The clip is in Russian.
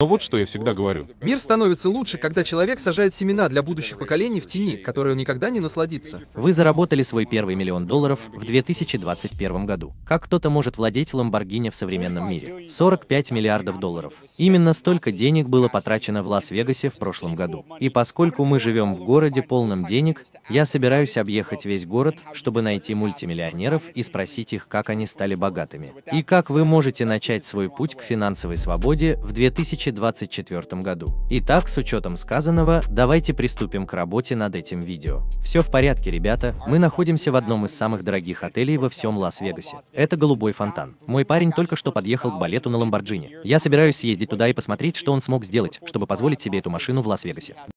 Но вот что я всегда говорю. Мир становится лучше, когда человек сажает семена для будущих поколений в тени, которые он никогда не насладится. Вы заработали свой первый миллион долларов в 2021 году. Как кто-то может владеть Ламборгини в современном мире? 45 миллиардов долларов. Именно столько денег было потрачено в Лас-Вегасе в прошлом году. И поскольку мы живем в городе полном денег, я собираюсь объехать весь город, чтобы найти мультимиллионеров и спросить их, как они стали богатыми. И как вы можете начать свой путь к финансовой свободе в 2021 2024 году. Итак, с учетом сказанного, давайте приступим к работе над этим видео. Все в порядке, ребята, мы находимся в одном из самых дорогих отелей во всем Лас-Вегасе. Это «Голубой фонтан». Мой парень только что подъехал к балету на Ламборджини. Я собираюсь съездить туда и посмотреть, что он смог сделать, чтобы позволить себе эту машину в Лас-Вегасе.